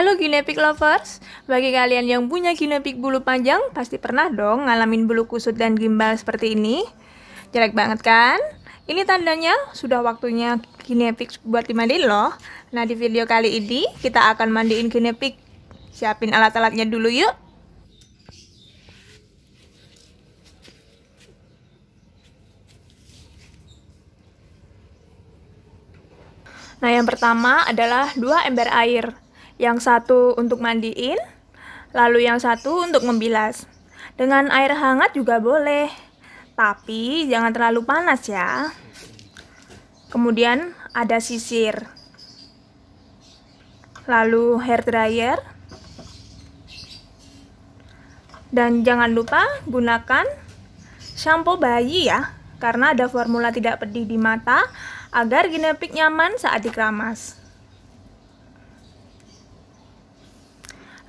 Halo Guinea lovers, bagi kalian yang punya guinea bulu panjang, pasti pernah dong ngalamin bulu kusut dan gimbal seperti ini. Jelek banget kan? Ini tandanya sudah waktunya guinea buat dimandiin loh. Nah di video kali ini kita akan mandiin guinea Siapin alat-alatnya dulu yuk. Nah, yang pertama adalah dua ember air. Yang satu untuk mandiin, lalu yang satu untuk membilas. Dengan air hangat juga boleh, tapi jangan terlalu panas ya. Kemudian ada sisir. Lalu hair dryer. Dan jangan lupa gunakan shampoo bayi ya, karena ada formula tidak pedih di mata agar ginepik nyaman saat dikeramas.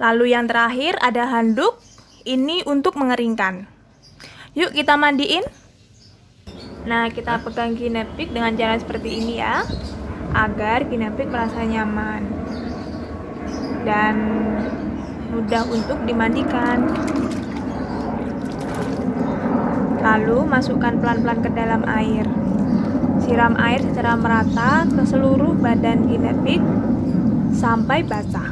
Lalu yang terakhir ada handuk, ini untuk mengeringkan. Yuk kita mandiin. Nah, kita pegang kinepik dengan cara seperti ini ya, agar kinepik merasa nyaman dan mudah untuk dimandikan. Lalu masukkan pelan-pelan ke dalam air. Siram air secara merata ke seluruh badan kinepik sampai basah.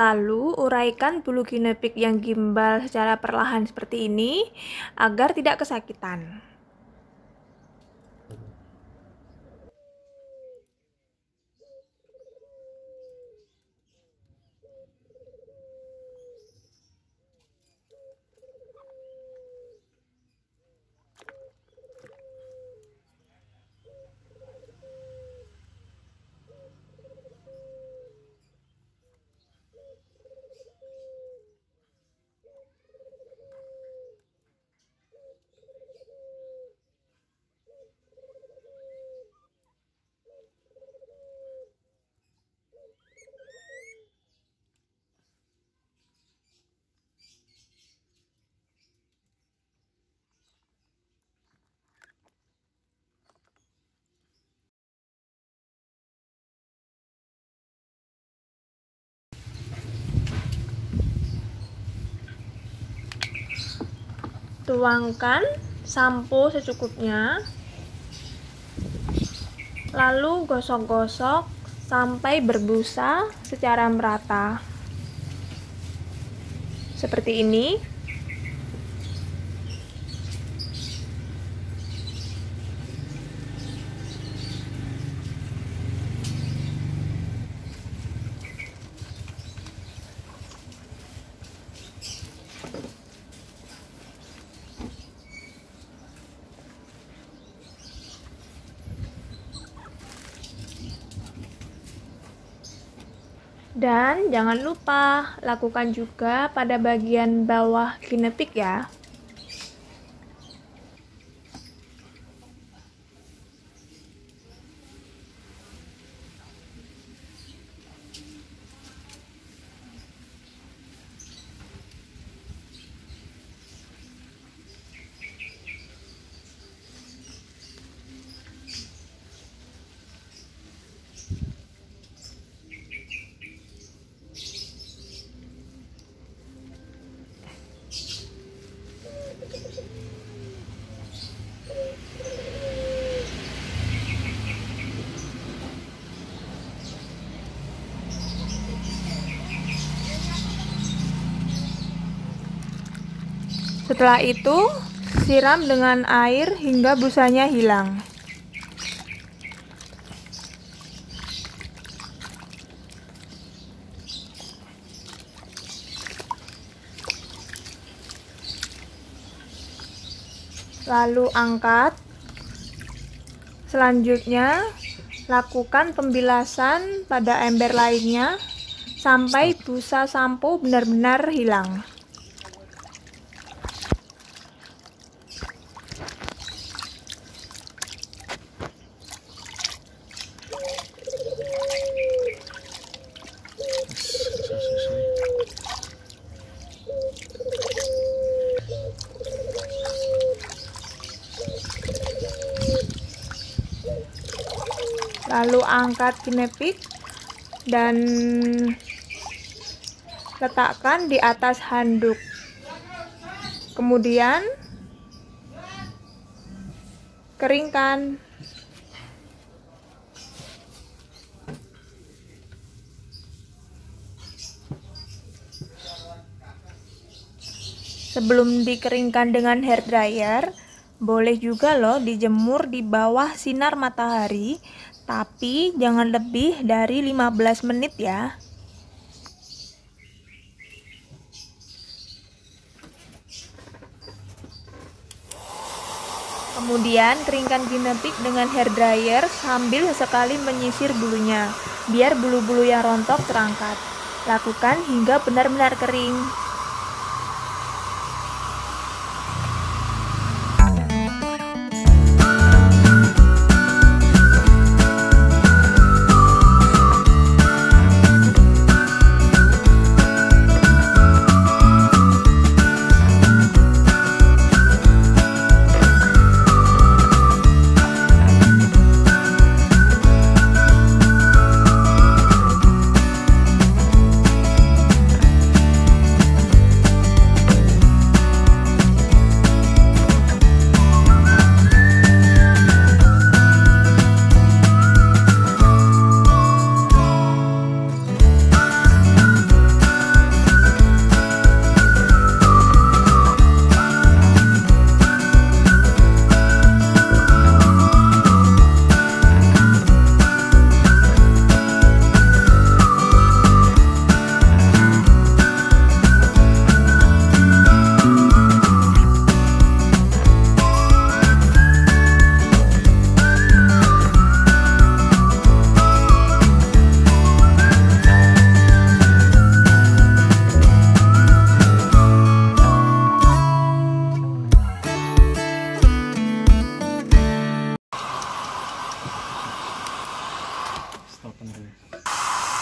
Lalu, uraikan bulu ginepik yang gimbal secara perlahan seperti ini agar tidak kesakitan. tuangkan sampo secukupnya lalu gosok-gosok sampai berbusa secara merata seperti ini Dan jangan lupa lakukan juga pada bagian bawah kinetik ya. Setelah itu, siram dengan air hingga busanya hilang. Lalu angkat. Selanjutnya, lakukan pembilasan pada ember lainnya sampai busa sampo benar-benar hilang. lalu angkat kinepik dan letakkan di atas handuk kemudian keringkan sebelum dikeringkan dengan hair dryer boleh juga loh dijemur di bawah sinar matahari, tapi jangan lebih dari 15 menit ya. Kemudian keringkan ginepik dengan hair dryer sambil sesekali menyisir bulunya, biar bulu-bulu yang rontok terangkat. Lakukan hingga benar-benar kering.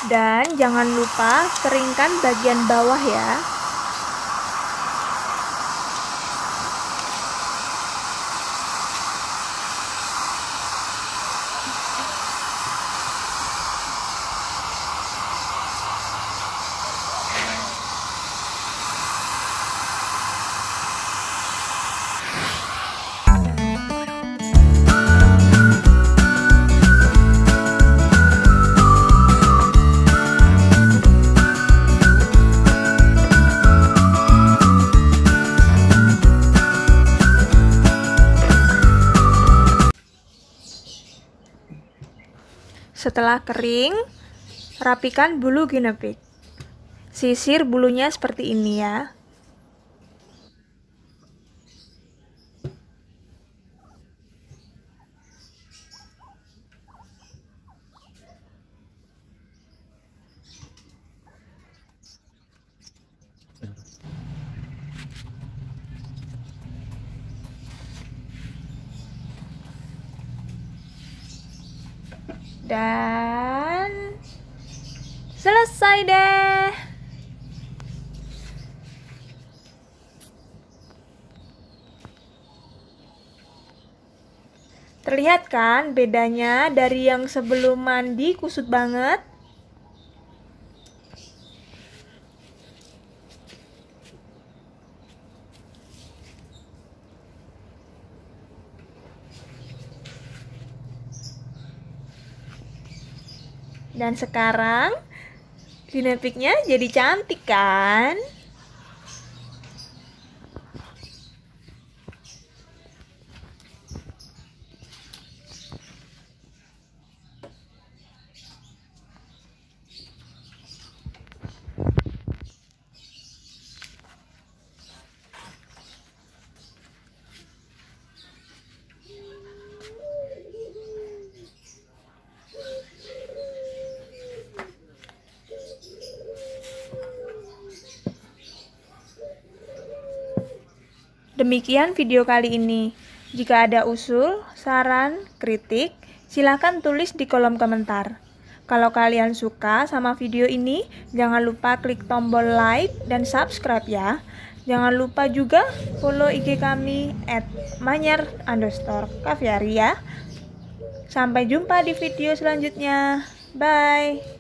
Dan jangan lupa keringkan bagian bawah ya. Setelah kering, rapikan bulu guinea pig. Sisir bulunya seperti ini ya. dan selesai deh Terlihat kan bedanya dari yang sebelum mandi kusut banget Dan sekarang Guinea jadi cantik kan? Demikian video kali ini. Jika ada usul, saran, kritik, silahkan tulis di kolom komentar. Kalau kalian suka sama video ini, jangan lupa klik tombol like dan subscribe ya. Jangan lupa juga follow IG kami at manyar underscore ya. Sampai jumpa di video selanjutnya. Bye!